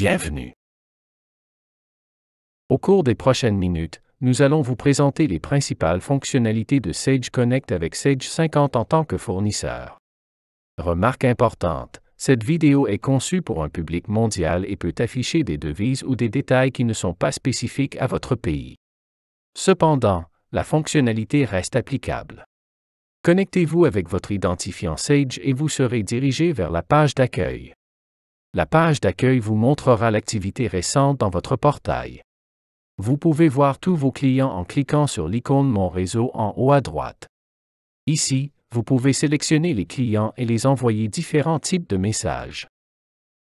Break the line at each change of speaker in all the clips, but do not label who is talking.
Bienvenue. Au cours des prochaines minutes, nous allons vous présenter les principales fonctionnalités de Sage Connect avec Sage 50 en tant que fournisseur. Remarque importante, cette vidéo est conçue pour un public mondial et peut afficher des devises ou des détails qui ne sont pas spécifiques à votre pays. Cependant, la fonctionnalité reste applicable. Connectez-vous avec votre identifiant Sage et vous serez dirigé vers la page d'accueil la page d'accueil vous montrera l'activité récente dans votre portail. Vous pouvez voir tous vos clients en cliquant sur l'icône Mon réseau en haut à droite. Ici, vous pouvez sélectionner les clients et les envoyer différents types de messages.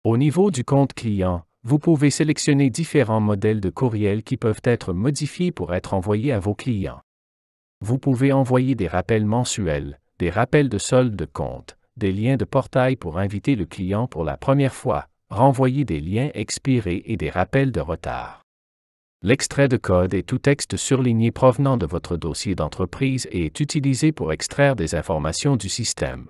Au niveau du compte client, vous pouvez sélectionner différents modèles de courriels qui peuvent être modifiés pour être envoyés à vos clients. Vous pouvez envoyer des rappels mensuels, des rappels de solde de compte, des liens de portail pour inviter le client pour la première fois, renvoyer des liens expirés et des rappels de retard. L'extrait de code est tout texte surligné provenant de votre dossier d'entreprise et est utilisé pour extraire des informations du système.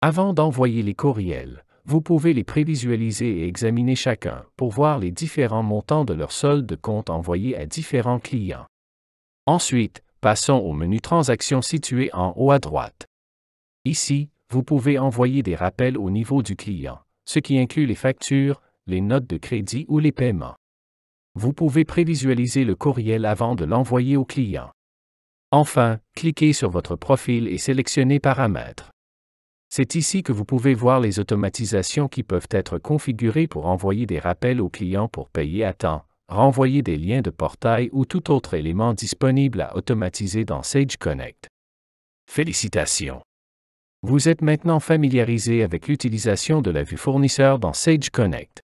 Avant d'envoyer les courriels, vous pouvez les prévisualiser et examiner chacun pour voir les différents montants de leur solde de compte envoyé à différents clients. Ensuite, passons au menu Transactions situé en haut à droite. Ici, vous pouvez envoyer des rappels au niveau du client, ce qui inclut les factures, les notes de crédit ou les paiements. Vous pouvez prévisualiser le courriel avant de l'envoyer au client. Enfin, cliquez sur votre profil et sélectionnez Paramètres. C'est ici que vous pouvez voir les automatisations qui peuvent être configurées pour envoyer des rappels aux clients pour payer à temps, renvoyer des liens de portail ou tout autre élément disponible à automatiser dans Sage Connect. Félicitations! Vous êtes maintenant familiarisé avec l'utilisation de la vue fournisseur dans Sage Connect.